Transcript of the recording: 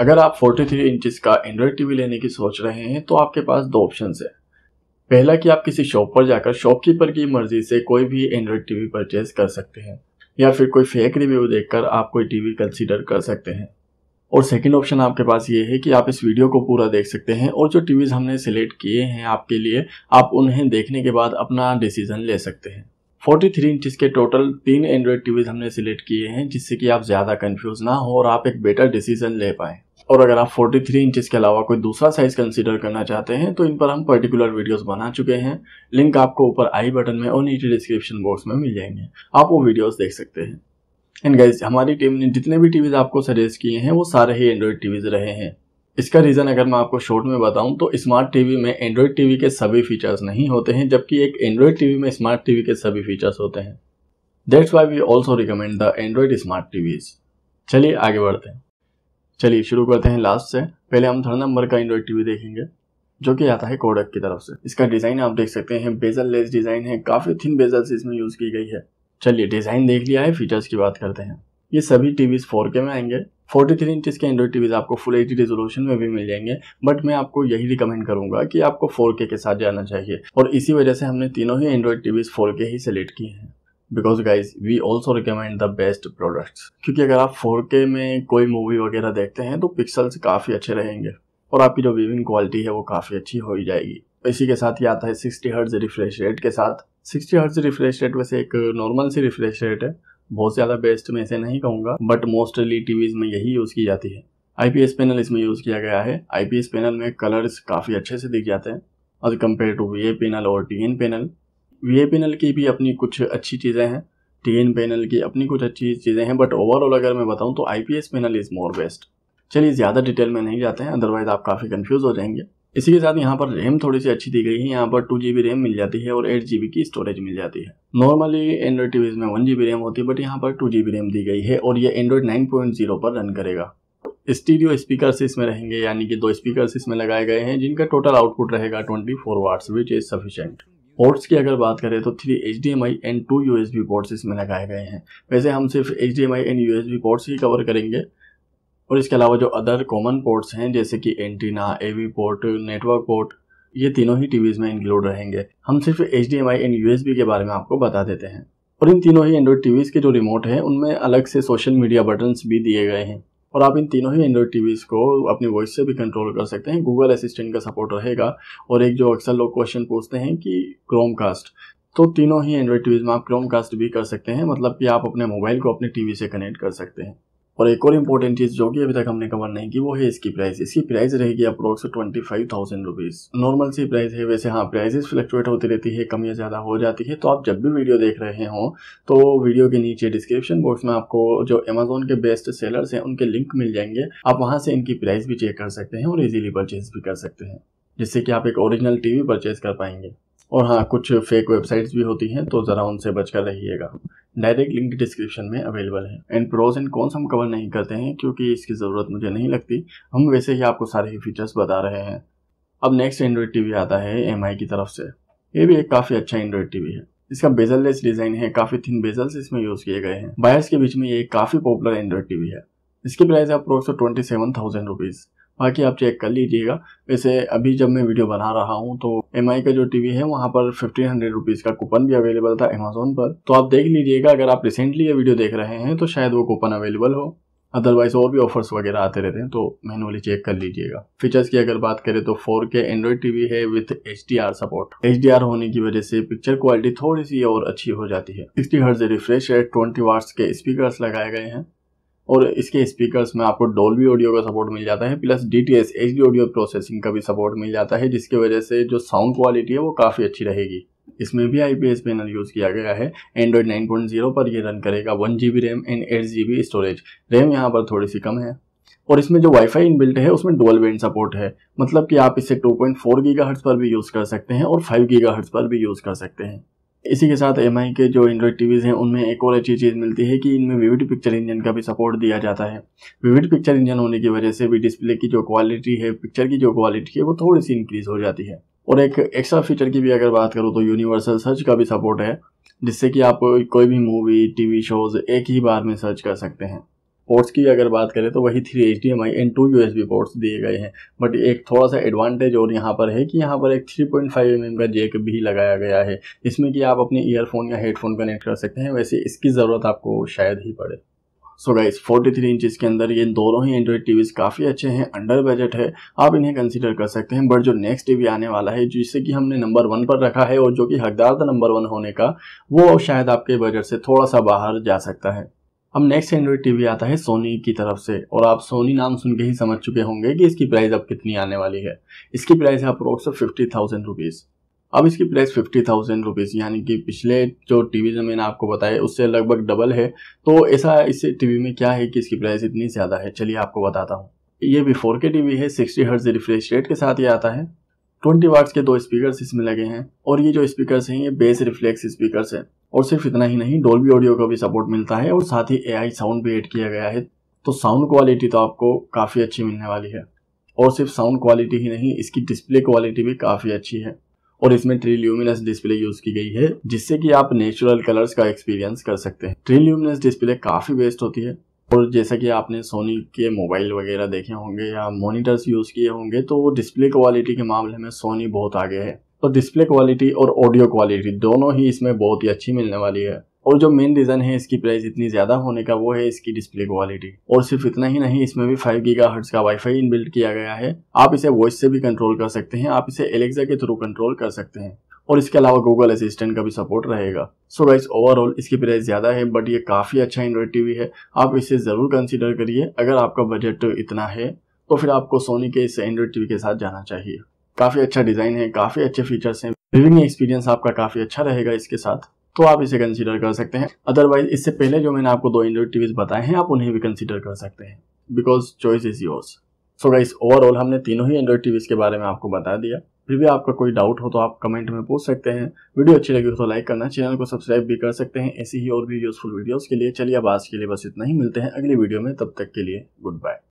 अगर आप 43 three inches का एंड्रॉयड टीवी लेने की सोच रहे हैं तो आपके पास दो ऑप्शन है पहला कि आप किसी शॉप पर जाकर शॉपकीपर की मर्जी से कोई भी एंड्रॉयड टीवी परचेज कर सकते हैं या फिर कोई फेक रिव्यू देखकर आप कोई टीवी कंसीडर कर सकते हैं और सेकंड ऑप्शन आपके पास ये है कि आप इस वीडियो को पूरा देख सकते हैं और जो टीवीज़ हमने सिलेक्ट किए हैं आपके लिए आप उन्हें देखने के बाद अपना डिसीजन ले सकते हैं 43 थ्री इंचज़ के टोटल तीन एंड्रॉयड टीवीज़ हमने सिलेक्ट किए हैं जिससे कि आप ज़्यादा कन्फ्यूज़ ना हो और आप एक बेटर डिसीजन ले पाएँ और अगर आप 43 इंचज़ के अलावा कोई दूसरा साइज कंसीडर करना चाहते हैं तो इन पर हम पर्टिकुलर वीडियोस बना चुके हैं लिंक आपको ऊपर आई बटन में और नीचे डिस्क्रिप्शन बॉक्स में मिल जाएंगे आप वो वीडियोस देख सकते हैं एंड गाइज हमारी टीम ने जितने भी टीवीज आपको सजेस्ट किए हैं वो सारे ही एंड्रॉयड टीवीज रहे हैं इसका रीज़न अगर मैं आपको शॉर्ट में बताऊं तो स्मार्ट टीवी में एंड्रॉयड टीवी के सभी फीचर्स नहीं होते हैं जबकि एक एंड्रॉयड टीवी में स्मार्ट टीवी के सभी फीचर्स होते हैं that's why we also recommend the Android smart TVs चलिए आगे बढ़ते हैं चलिए शुरू करते हैं लास्ट से पहले हम थर्ड नंबर का एंड्रॉइड टीवी देखेंगे जो कि आता है कोडक की तरफ से इसका डिज़ाइन आप देख सकते हैं बेजल लेस डिज़ाइन है काफ़ी थिन बेजल से इसमें यूज़ की गई है चलिए डिज़ाइन देख लिया है फीचर्स की बात करते हैं ये सभी टीवीज़ फोर में आएंगे 43 थ्री इंचज़ के एंड्रॉइड टीवीज़ आपको फुल एच रेजोल्यूशन में भी मिल जाएंगे बट मैं आपको यही रिकमेंड करूंगा कि आपको 4K के साथ जाना चाहिए और इसी वजह से हमने तीनों ही एंड्रॉइड टीवीज़ 4K ही सेलेक्ट किए हैं because guys we also recommend the best products क्योंकि अगर आप फोर के में कोई मूवी वगैरह देखते हैं तो पिक्सल्स काफ़ी अच्छे रहेंगे और आपकी जो व्यूविंग क्वालिटी है वो काफ़ी अच्छी हो ही जाएगी इसी के साथ ये आता है सिक्सटी हर्ट्ज रिफ्रेश रेट के साथ सिक्सटी हर्ट्ज रिफ्रेश रेट वैसे एक नॉर्मल सी रिफ्रेश रेट है बहुत ज़्यादा बेस्ट में ऐसे नहीं कहूँगा बट मोस्टली टीवीज़ में यही यूज़ की जाती है आई पी एस पैनल इसमें यूज़ किया गया है आई पी एस पैनल में कलर्स काफ़ी अच्छे से दिख जाते हैं as compared to V A panel और T N panel V panel की भी अपनी कुछ अच्छी चीज़ें हैं टी एन पैनल की अपनी कुछ अच्छी चीज़ें हैं बट ओवरऑल अगर मैं बताऊँ तो I P S panel is more best चलिए ज़्यादा डिटेल में नहीं जाते हैं अदरवाइज़ आप काफ़ी कन्फ्यूज़ हो जाएंगे इसी के साथ यहाँ पर रैम थोड़ी सी अच्छी दी गई है यहाँ पर टू जी बी रैम मिल जाती है और एट जी बी की स्टोरेज मिल जाती है नॉर्मली एंड्रॉइड टीवीज में वन जी बी रैम होती है बट यहाँ पर टू जी बी रैम दी गई है और ये एंड्रॉइड नाइन पॉइंट जीरो पर रन करेगा स्टीडियो स्पीकर इसमें रहेंगे यानी कि दो स्पीकर इसमें लगाए गए हैं जिनका टोटल आउटपुट रहेगा twenty four watts which is sufficient ports की अगर बात करें तो three H D M I and two U S B ports इसमें लगाए गए हैं वैसे हम सिर्फ H D M I and U S B ports ही कवर करेंगे और इसके अलावा जो अदर कॉमन पोर्ट्स हैं जैसे कि antenna A V port network port ये तीनों ही टीवीज में इंक्लूड रहेंगे हम सिर्फ H D M I and U S B के बारे में आपको बता देते हैं और इन तीनों ही एंड्रॉयड टीवीज़ के जो रिमोट हैं उनमें अलग से सोशल मीडिया बटन्स भी दिए गए हैं और आप इन तीनों ही एंड्रॉयड टीवीज़ को अपनी वॉइस से भी कंट्रोल कर सकते हैं गूगल असिस्टेंट का सपोर्ट रहेगा और एक जो अक्सर लोग क्वेश्चन पूछते हैं कि क्रोम तो तीनों ही एंड्रॉयड टीवीज़ में आप क्रोम भी कर सकते हैं मतलब कि आप अपने मोबाइल को अपने टीवी से कनेक्ट कर सकते हैं और एक और इम्पोर्टेंट चीज़ जो कि अभी तक हमने कवर नहीं की वो है इसकी प्राइस इसकी प्राइस रहेगी approx twenty five thousand rupees normal सी प्राइस है वैसे हाँ प्राइजेस फ्लक्चुएट होती रहती है कम या ज़्यादा हो जाती है तो आप जब भी वीडियो देख रहे हो तो वीडियो के नीचे डिस्क्रिप्शन बॉक्स में आपको जो अमेजोन के बेस्ट सेलर्स हैं उनके लिंक मिल जाएंगे आप वहाँ से इनकी प्राइस भी चेक कर सकते हैं और इजिली परचेज भी कर सकते हैं जिससे कि आप एक ओरिजिनल टीवी परचेज कर पाएंगे और हाँ कुछ फेक वेबसाइट्स भी होती हैं तो ज़रा उनसे बच कर रहिएगा डायरेक्ट लिंक डिस्क्रिप्शन में अवेलेबल है एंड प्रोज एंड कॉन्स हम कवर नहीं करते हैं क्योंकि इसकी ज़रूरत मुझे नहीं लगती हम वैसे ही आपको सारे ही फीचर्स बता रहे हैं अब नेक्स्ट एंड्रॉयड टीवी आता है एम की तरफ से ये भी एक काफ़ी अच्छा एंड्रॉयड टीवी है इसका बेजल लेस डिजाइन है काफ़ी थिन बेजल्स इसमें यूज़ किए गए हैं बायर्स के बीच में ये काफ़ी पॉपुलर एंड्रॉयड टीवी है इसकी प्राइस है approx twenty seven thousand rupees बाकी आप चेक कर लीजिएगा वैसे अभी जब मैं वीडियो बना रहा हूँ तो एम का जो टीवी है वहाँ पर फिफ्टीन हंड्रेड रुपीज़ का कूपन भी अवेलेबल था अमेजोन पर तो आप देख लीजिएगा अगर आप रिसेंटली ये वीडियो देख रहे हैं तो शायद वो कूपन अवेलेबल हो अदरवाइज और भी ऑफर्स वगैरह आते रहते हैं तो मैनुअली चेक कर लीजिएगा फीचर्स की अगर बात करें तो 4K एंड्रॉइड टीवी है विथ एच सपोर्ट एच होने की वजह से पिक्चर क्वालिटी थोड़ी सी और अच्छी हो जाती है sixty hertz refresh rate twenty watts के स्पीकर लगाए गए हैं और इसके स्पीकर्स में आपको डोल्बी ऑडियो का सपोर्ट मिल जाता है plus D T S H D audio processing का भी सपोर्ट मिल जाता है जिसकी वजह से जो साउंड क्वालिटी है वो काफ़ी अच्छी रहेगी इसमें भी I P S panel use किया गया है एंड्रॉयड नाइन पॉइंट जीरो पर यह रन करेगा one G B RAM and eight G B storage RAM यहाँ पर थोड़ी सी कम है और इसमें जो वाईफाई इनबिल्ट है उसमें डुअल बैंड सपोर्ट है मतलब कि आप इसे 2.4 गीगाहर्ट्ज़ पर भी यूज़ कर सकते हैं और 5 गीगाहर्ट्ज़ पर भी यूज़ कर सकते हैं इसी के साथ एम के जो एंड्रॉयड टीवीज़ हैं उनमें एक और अच्छी चीज़ मिलती है कि इनमें विविड पिक्चर इंजन का भी सपोर्ट दिया जाता है विविड पिक्चर इंजन होने की वजह से भी डिस्प्ले की जो क्वालिटी है पिक्चर की जो क्वालिटी है वो थोड़ी सी इंक्रीज़ हो जाती है और एक एक्स्ट्रा फीचर की भी अगर बात करूँ तो यूनिवर्सल सर्च का भी सपोर्ट है जिससे कि आप कोई भी मूवी टी शोज़ एक ही बार में सर्च कर सकते हैं पोर्ट्स की अगर बात करें तो वही three H D M I and two U S B ports दिए गए हैं बट एक थोड़ा सा एडवांटेज और यहाँ पर है कि यहाँ पर एक three point five M M का जेक भी लगाया गया है जिसमें कि आप अपने ईयरफोन या हेडफोन कनेक्ट कर सकते हैं वैसे इसकी ज़रूरत आपको शायद ही पड़े सो गाइस 43 थ्री इंचज़ के अंदर ये दोनों ही टी टीवीज़ काफ़ी अच्छे हैं अंडर बजट है आप इन्हें कंसीडर कर सकते हैं बट जो नेक्स्ट टीवी आने वाला है जिससे कि हमने नंबर वन पर रखा है और जो कि हकदार था नंबर वन होने का वो शायद आपके बजट से थोड़ा सा बाहर जा सकता है अब नेक्स्ट एंड्रॉइड टीवी आता है सोनी की तरफ से और आप सोनी नाम सुन के ही समझ चुके होंगे कि इसकी प्राइस अब कितनी आने वाली है इसकी प्राइस है अप्रोक्स फिफ्टी थाउजेंड रुपीज़ अब इसकी प्राइस फिफ्टी थाउजेंड रुपीज़ यानी कि पिछले जो टीवी जो मैंने आपको बताया उससे लगभग डबल है तो ऐसा इस टीवी में क्या है कि इसकी प्राइस इतनी ज़्यादा है चलिए आपको बताता हूँ ये भी फोर के टीवी है सिक्सटी हर्ज रिफ्रेश रेट के साथ ये आता है ट्वेंटी वाट्स के दो स्पीकर्स इसमें लगे हैं और ये जो स्पीकर्स हैं ये बेस रिफ्लेक्स स्पीकर्स हैं और सिर्फ इतना ही नहीं डोल्बी ऑडियो का भी सपोर्ट मिलता है और साथ ही एआई साउंड भी ऐड किया गया है तो साउंड क्वालिटी तो आपको काफ़ी अच्छी मिलने वाली है और सिर्फ साउंड क्वालिटी ही नहीं इसकी डिस्प्ले क्वालिटी भी काफ़ी अच्छी है और इसमें ट्रिल्यूमिनस डिस्प्ले यूज की गई है जिससे कि आप नेचुरल कलर्स का एक्सपीरियंस कर सकते हैं ट्रिल्यूमिनस डिस्प्ले काफ़ी बेस्ट होती है और जैसा कि आपने सोनी के मोबाइल वगैरह देखे होंगे या मोनिटर्स यूज़ किए होंगे तो वो डिस्प्ले क्वालिटी के मामले में सोनी बहुत आगे है तो और डिस्प्ले क्वालिटी और ऑडियो क्वालिटी दोनों ही इसमें बहुत ही अच्छी मिलने वाली है और जो मेन रीज़न है इसकी प्राइस इतनी ज़्यादा होने का वो है इसकी डिस्प्ले क्वालिटी और सिर्फ इतना ही नहीं इसमें भी फाइव गीगा हर्ट्स का वाईफाई इनबिल्ट किया गया है आप इसे वॉइस से भी कंट्रोल कर सकते हैं आप इसे एलेक्सा के थ्रू कंट्रोल कर सकते हैं और इसके अलावा गूगल असिस्टेंट का भी सपोर्ट रहेगा सो गाइस ओवरऑल इसकी प्राइस ज़्यादा है बट ये काफ़ी अच्छा एंड्रॉइड टीवी है आप इसे ज़रूर कंसिडर करिए अगर आपका बजट इतना है तो फिर आपको सोनी के इस एंड्रॉइड टीवी के साथ जाना चाहिए काफ़ी अच्छा डिज़ाइन है काफ़ी अच्छे फीचर्स हैं लिविंग एक्सपीरियंस आपका काफ़ी अच्छा रहेगा इसके साथ तो आप इसे कंसीडर कर सकते हैं अदरवाइज इससे पहले जो मैंने आपको दो एंड्रॉइड टीवीज बताए हैं आप उन्हें भी कंसीडर कर सकते हैं because choice is yours so guys overall हमने तीनों ही एंड्रॉइड टीवीज के बारे में आपको बता दिया फिर भी आपका कोई डाउट हो तो आप कमेंट में पूछ सकते हैं वीडियो अच्छी लगी हो तो लाइक करना चैनल को सब्सक्राइब भी कर सकते हैं ऐसी ही और भी यूजफुल वीडियोज़ के लिए चलिए अब आज के लिए बस इतना ही मिलते हैं अगली वीडियो में तब तक के लिए गुड बाय